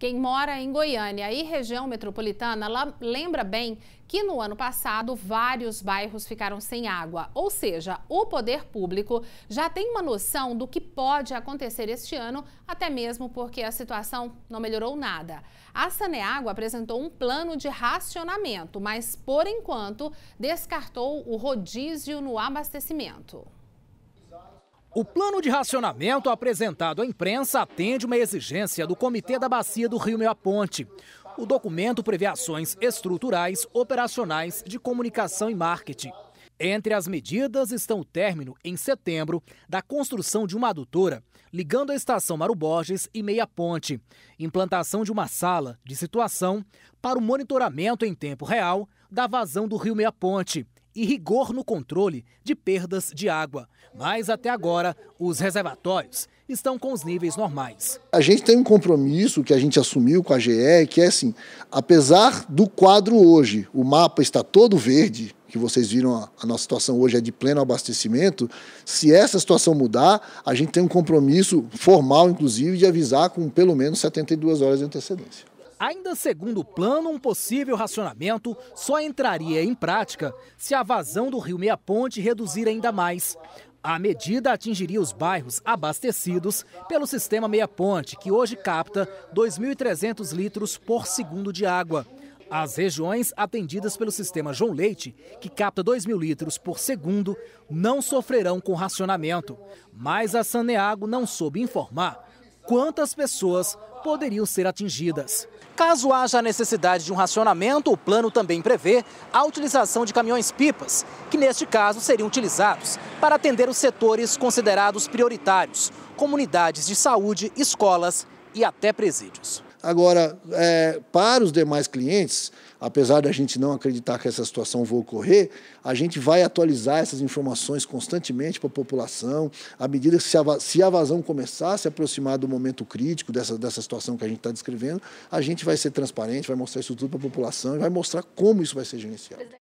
Quem mora em Goiânia e região metropolitana lembra bem que no ano passado vários bairros ficaram sem água. Ou seja, o poder público já tem uma noção do que pode acontecer este ano, até mesmo porque a situação não melhorou nada. A Saneágua apresentou um plano de racionamento, mas por enquanto descartou o rodízio no abastecimento. O plano de racionamento apresentado à imprensa atende uma exigência do Comitê da Bacia do Rio Meia Ponte. O documento prevê ações estruturais, operacionais, de comunicação e marketing. Entre as medidas estão o término, em setembro, da construção de uma adutora ligando a estação Maru Borges e Meia Ponte, implantação de uma sala de situação para o monitoramento em tempo real da vazão do rio Meia Ponte e rigor no controle de perdas de água. Mas até agora, os reservatórios estão com os níveis normais. A gente tem um compromisso que a gente assumiu com a GE, que é assim, apesar do quadro hoje, o mapa está todo verde, que vocês viram a, a, nossa situação hoje é de pleno abastecimento, se essa situação mudar, a gente tem um compromisso formal, inclusive, de avisar com pelo menos 72 horas de antecedência. Ainda segundo o plano, um possível racionamento só entraria em prática se a vazão do rio Meia Ponte reduzir ainda mais. A medida atingiria os bairros abastecidos pelo sistema Meia Ponte, que hoje capta 2.300 litros por segundo de água. As regiões atendidas pelo sistema João Leite, que capta 2 mil litros por segundo, não sofrerão com racionamento. Mas a Saneago não soube informar quantas pessoas poderiam ser atingidas. Caso haja necessidade de um racionamento, o plano também prevê a utilização de caminhões-pipas, que neste caso seriam utilizados para atender os setores considerados prioritários, comunidades de saúde, escolas e até presídios. Agora, é, para os demais clientes, apesar da gente não acreditar que essa situação vai ocorrer, a gente vai atualizar essas informações constantemente para a população, à medida que se a, se a vazão começar a se aproximar do momento crítico dessa, dessa situação que a gente está descrevendo, a gente vai ser transparente, vai mostrar isso tudo para a população e vai mostrar como isso vai ser gerenciado.